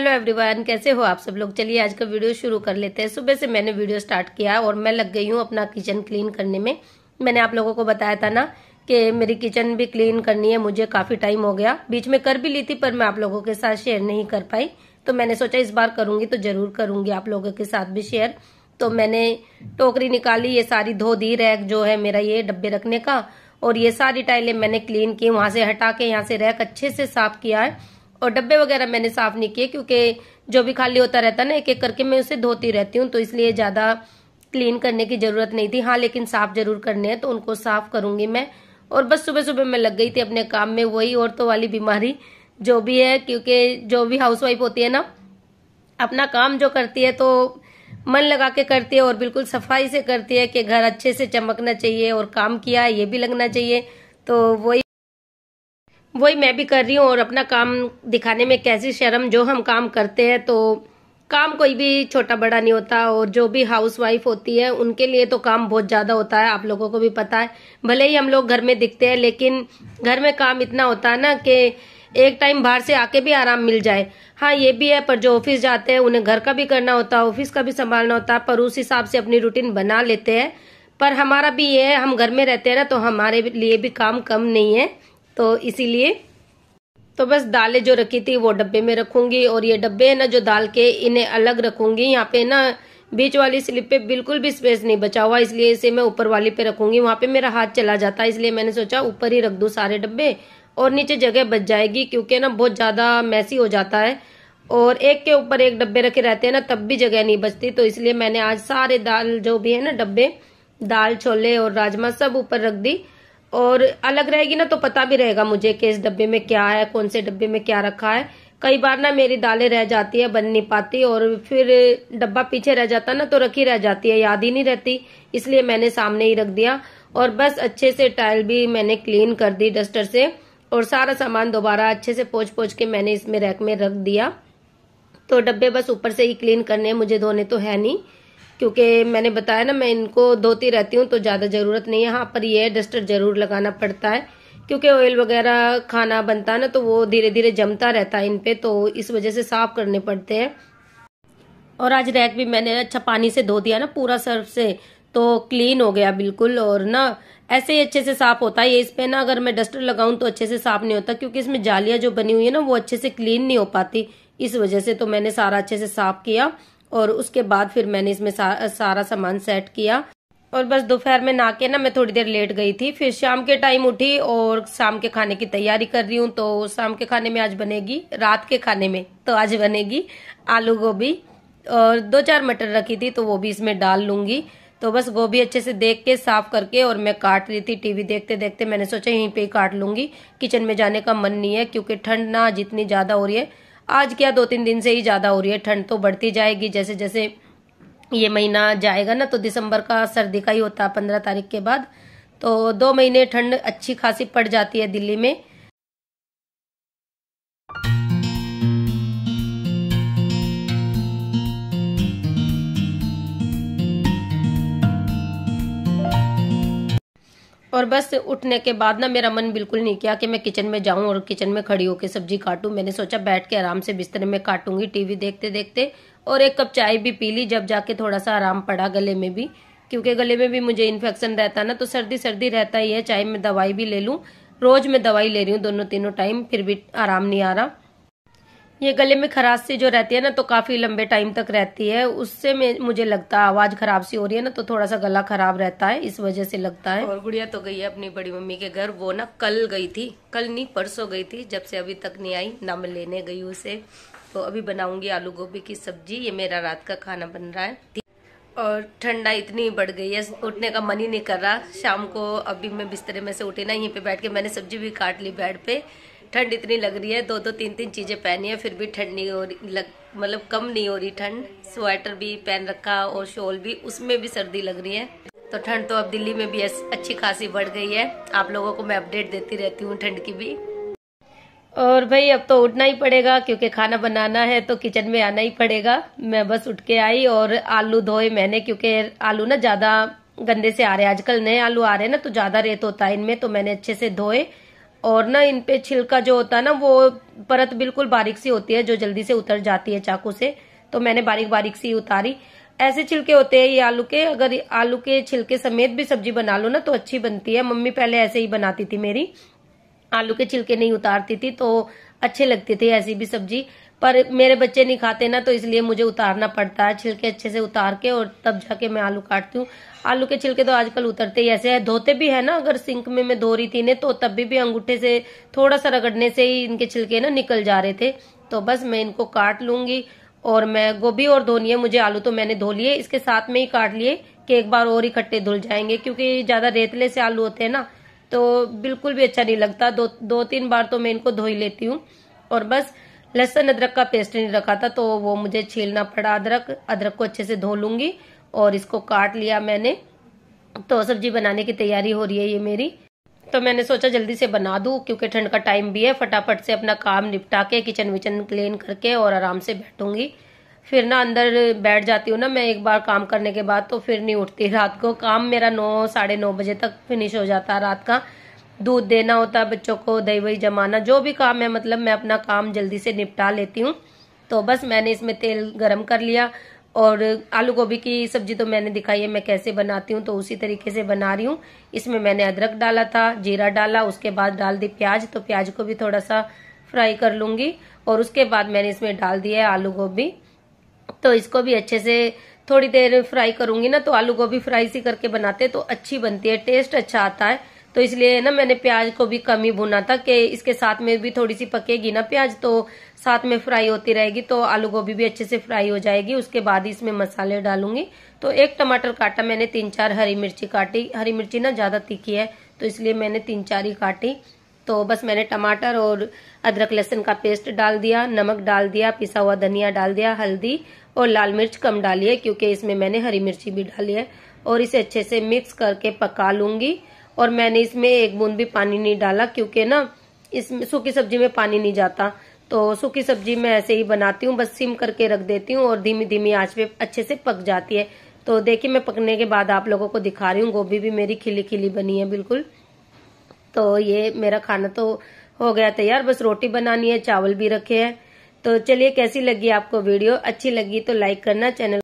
hello everyone कैसे हो आप सब लोग चलिए आज का वीडियो शुरू कर लेते हैं सुबह से मैंने वीडियो स्टार्ट किया और मैं लग गई हूँ अपना किचन क्लीन करने में मैंने आप लोगों को बताया था ना कि मेरी किचन भी क्लीन करनी है मुझे काफ़ी टाइम हो गया बीच में कर भी ली थी पर मैं आप लोगों के साथ शेयर नहीं कर पाई तो मैंने सोचा इस बार करूंगी तो ज़रूर करूंगी आप लोगों के साथ भी शेयर तो मैंने टोकरी निकाली ये सारी धो दी रैक जो है मेरा ये डब्बे रखने का और ये सारी टाइलें मैंने क्लीन की वहां से हटा के यहाँ से रैक अच्छे से साफ किया है और डब्बे वगैरह मैंने साफ नहीं किए क्योंकि जो भी खाली होता रहता ना एक एक करके मैं उसे धोती रहती हूँ तो इसलिए ज़्यादा क्लीन करने की ज़रूरत नहीं थी हाँ लेकिन साफ जरूर करने हैं तो उनको साफ करूंगी मैं और बस सुबह सुबह मैं लग गई थी अपने काम में वही औरतों वाली बीमारी जो भी है क्योंकि जो भी वाइफ होती है ना अपना काम जो करती है तो मन लगा के करती है और बिल्कुल सफाई से करती है कि घर अच्छे से चमकना चाहिए और काम किया ये भी लगना चाहिए तो वही वही मैं भी कर रही हूँ और अपना काम दिखाने में कैसी शर्म जो हम काम करते हैं तो काम कोई भी छोटा बड़ा नहीं होता और जो भी हाउस वाइफ होती है उनके लिए तो काम बहुत ज़्यादा होता है आप लोगों को भी पता है भले ही हम लोग घर में दिखते हैं लेकिन घर में काम इतना होता है ना कि एक टाइम बाहर से आके भी आराम मिल जाए हाँ ये भी है पर जो ऑफिस जाते हैं उन्हें घर का भी करना होता है ऑफिस का भी संभालना होता है पर उस हिसाब से अपनी रूटीन बना लेते हैं पर हमारा भी ये है हम घर में रहते हैं ना तो हमारे लिए भी काम कम नहीं है तो इसीलिए तो बस दालें जो रखी थी वो डब्बे में रखूंगी और ये डब्बे है ना जो दाल के इन्हें अलग रखूंगी यहाँ पे ना बीच वाली स्लिप पे बिल्कुल भी स्पेस नहीं बचा हुआ इसलिए इसे मैं ऊपर वाली पे रखूंगी वहाँ पे मेरा हाथ चला जाता है इसलिए मैंने सोचा ऊपर ही रख दूँ सारे डब्बे और नीचे जगह बच जाएगी क्योंकि ना बहुत ज़्यादा मैसी हो जाता है और एक के ऊपर एक डब्बे रखे रहते हैं ना तब भी जगह नहीं बचती तो इसलिए मैंने आज सारे दाल जो भी है ना डब्बे दाल छोले और राजमा सब ऊपर रख दी और अलग रहेगी ना तो पता भी रहेगा मुझे कि इस डब्बे में क्या है कौन से डब्बे में क्या रखा है कई बार ना मेरी दालें रह जाती है बन नहीं पाती और फिर डब्बा पीछे रह जाता ना तो रखी रह जाती है याद ही नहीं रहती इसलिए मैंने सामने ही रख दिया और बस अच्छे से टाइल भी मैंने क्लीन कर दी डस्टर से और सारा सामान दोबारा अच्छे से पोछ पोछ के मैंने इसमें रैक में रख दिया तो डब्बे बस ऊपर से ही क्लीन करने मुझे धोने तो है नहीं क्योंकि मैंने बताया ना मैं इनको धोती रहती हूँ तो ज़्यादा ज़रूरत नहीं है हाँ पर यह डस्टर ज़रूर लगाना पड़ता है क्योंकि ऑयल वगैरह खाना बनता है ना तो वो धीरे धीरे जमता रहता है इन पर तो इस वजह से साफ करने पड़ते हैं और आज रैक भी मैंने अच्छा पानी से धो दिया ना पूरा सर्फ से तो क्लीन हो गया बिल्कुल और ना ऐसे ही अच्छे से साफ होता है ये इस पे ना अगर मैं डस्टर लगाऊं तो अच्छे से साफ नहीं होता क्योंकि इसमें जालियां जो बनी हुई है ना वो अच्छे से क्लीन नहीं हो पाती इस वजह से तो मैंने सारा अच्छे से साफ किया और उसके बाद फिर मैंने इसमें सा, सारा सामान सेट किया और बस दोपहर में नहा के ना मैं थोड़ी देर लेट गई थी फिर शाम के टाइम उठी और शाम के खाने की तैयारी कर रही हूँ तो शाम के खाने में आज बनेगी रात के खाने में तो आज बनेगी आलू गोभी और दो चार मटर रखी थी तो वो भी इसमें डाल लूंगी तो बस गोभी अच्छे से देख के साफ करके और मैं काट रही थी टीवी देखते देखते मैंने सोचा यहीं पे ही काट लूंगी किचन में जाने का मन नहीं है क्योंकि ठंड ना जितनी ज़्यादा हो रही है आज क्या दो तीन दिन से ही ज़्यादा हो रही है ठंड तो बढ़ती जाएगी जैसे जैसे ये महीना जाएगा ना तो दिसंबर का सर्दी का ही होता है पंद्रह तारीख के बाद तो दो महीने ठंड अच्छी खासी पड़ जाती है दिल्ली में और बस उठने के बाद ना मेरा मन बिल्कुल नहीं किया कि मैं किचन में जाऊं और किचन में खड़ी होकर सब्जी काटूं मैंने सोचा बैठ के आराम से बिस्तर में काटूंगी टीवी देखते देखते और एक कप चाय भी पी ली जब जाके थोड़ा सा आराम पड़ा गले में भी क्योंकि गले में भी मुझे इन्फेक्शन रहता ना तो सर्दी सर्दी रहता ही है चाहे मैं दवाई भी ले लूँ रोज मैं दवाई ले रही हूँ दोनों तीनों टाइम फिर भी आराम नहीं आ रहा ये गले में खराश सी जो रहती है ना तो काफ़ी लंबे टाइम तक रहती है उससे में मुझे लगता है आवाज़ खराब सी हो रही है ना तो थोड़ा सा गला खराब रहता है इस वजह से लगता है और गुड़िया तो गई है अपनी बड़ी मम्मी के घर वो ना कल गई थी कल नहीं परसों गई थी जब से अभी तक नहीं आई ना मैं लेने गई उसे तो अभी बनाऊंगी आलू गोभी की सब्जी ये मेरा रात का खाना बन रहा है और ठंडा इतनी बढ़ गई है उठने का मन ही नहीं कर रहा शाम को अभी मैं बिस्तरे में से उठी ना यहीं पे बैठ के मैंने सब्जी भी काट ली बेड पे ठंड इतनी लग रही है दो दो तीन तीन चीज़ें पहनी है फिर भी ठंड नहीं हो रही लग मतलब कम नहीं हो रही ठंड स्वेटर भी पहन रखा और शॉल भी उसमें भी सर्दी लग रही है तो ठंड तो अब दिल्ली में भी अच्छी खासी बढ़ गई है आप लोगों को मैं अपडेट देती रहती हूँ ठंड की भी और भाई अब तो उठना ही पड़ेगा क्योंकि खाना बनाना है तो किचन में आना ही पड़ेगा मैं बस उठ के आई और आलू धोए मैंने क्योंकि आलू ना ज़्यादा गंदे से आ रहे हैं आजकल नए आलू आ रहे हैं ना तो ज़्यादा रेत होता है इनमें तो मैंने अच्छे से धोए और ना इन पे छिलका जो होता है ना वो परत बिल्कुल बारीक सी होती है जो जल्दी से उतर जाती है चाकू से तो मैंने बारीक बारीक सी उतारी ऐसे छिलके होते हैं ये आलू के अगर आलू के छिलके समेत भी सब्जी बना लो ना तो अच्छी बनती है मम्मी पहले ऐसे ही बनाती थी मेरी आलू के छिलके नहीं उतारती थी तो अच्छे लगते थे ऐसी भी सब्जी पर मेरे बच्चे नहीं खाते ना तो इसलिए मुझे उतारना पड़ता है छिलके अच्छे से उतार के और तब जाके मैं आलू काटती हूँ आलू के छिलके तो आजकल उतरते ही ऐसे है धोते भी है ना अगर सिंक में मैं धो रही थी ने तो तब भी, भी अंगूठे से थोड़ा सा रगड़ने से ही इनके छिलके ना निकल जा रहे थे तो बस मैं इनको काट लूंगी और मैं गोभी और धोनी है मुझे आलू तो मैंने धो लिए इसके साथ में ही काट लिए कि एक बार और इकट्ठे धुल जाएंगे क्योंकि ज्यादा रेतले से आलू होते हैं ना तो बिल्कुल भी अच्छा नहीं लगता दो दो तीन बार तो मैं इनको धो ही लेती हूँ और बस लहसुन अदरक का पेस्ट नहीं रखा था तो वो मुझे छीलना पड़ा अदरक अदरक को अच्छे से धो लूंगी और इसको काट लिया मैंने तो सब्जी बनाने की तैयारी हो रही है ये मेरी तो मैंने सोचा जल्दी से बना दू क्योंकि ठंड का टाइम भी है फटाफट से अपना काम निपटा के किचन विचन क्लीन करके और आराम से बैठूंगी फिर ना अंदर बैठ जाती हूँ ना मैं एक बार काम करने के बाद तो फिर नहीं उठती रात को काम मेरा नौ साढ़े नौ बजे तक फिनिश हो जाता है रात का दूध देना होता है बच्चों को दही वही जमाना जो भी काम है मतलब मैं अपना काम जल्दी से निपटा लेती हूँ तो बस मैंने इसमें तेल गरम कर लिया और आलू गोभी की सब्जी तो मैंने दिखाई है मैं कैसे बनाती हूँ तो उसी तरीके से बना रही हूँ इसमें मैंने अदरक डाला था जीरा डाला उसके बाद डाल दी प्याज तो प्याज को भी थोड़ा सा फ्राई कर लूंगी और उसके बाद मैंने इसमें डाल दिया है आलू गोभी तो इसको भी अच्छे से थोड़ी देर फ्राई करूंगी ना तो आलू गोभी फ्राई सी करके बनाते तो अच्छी बनती है टेस्ट अच्छा आता है तो इसलिए ना मैंने प्याज को भी कम ही भुना था कि इसके साथ में भी थोड़ी सी पकेगी ना प्याज तो साथ में फ्राई होती रहेगी तो आलू गोभी भी अच्छे से फ्राई हो जाएगी उसके बाद इसमें मसाले डालूंगी तो एक टमाटर काटा मैंने तीन चार हरी मिर्ची काटी हरी मिर्ची ना ज़्यादा तीखी है तो इसलिए मैंने तीन चार ही काटी तो बस मैंने टमाटर और अदरक लहसुन का पेस्ट डाल दिया नमक डाल दिया पिसा हुआ धनिया डाल दिया हल्दी और लाल मिर्च कम डाली है क्योंकि इसमें मैंने हरी मिर्ची भी डाली है और इसे अच्छे से मिक्स करके पका लूंगी और मैंने इसमें एक बूंद भी पानी नहीं डाला क्योंकि ना इसमें सूखी सब्जी में पानी नहीं जाता तो सूखी सब्जी मैं ऐसे ही बनाती हूँ बस सिम करके रख देती हूँ और धीमी धीमी आंच पे अच्छे से पक जाती है तो देखिए मैं पकने के बाद आप लोगों को दिखा रही हूँ गोभी भी मेरी खिली खिली बनी है बिल्कुल तो ये मेरा खाना तो हो गया तैयार बस रोटी बनानी है चावल भी रखे हैं तो चलिए कैसी लगी आपको वीडियो अच्छी लगी तो लाइक करना चैनल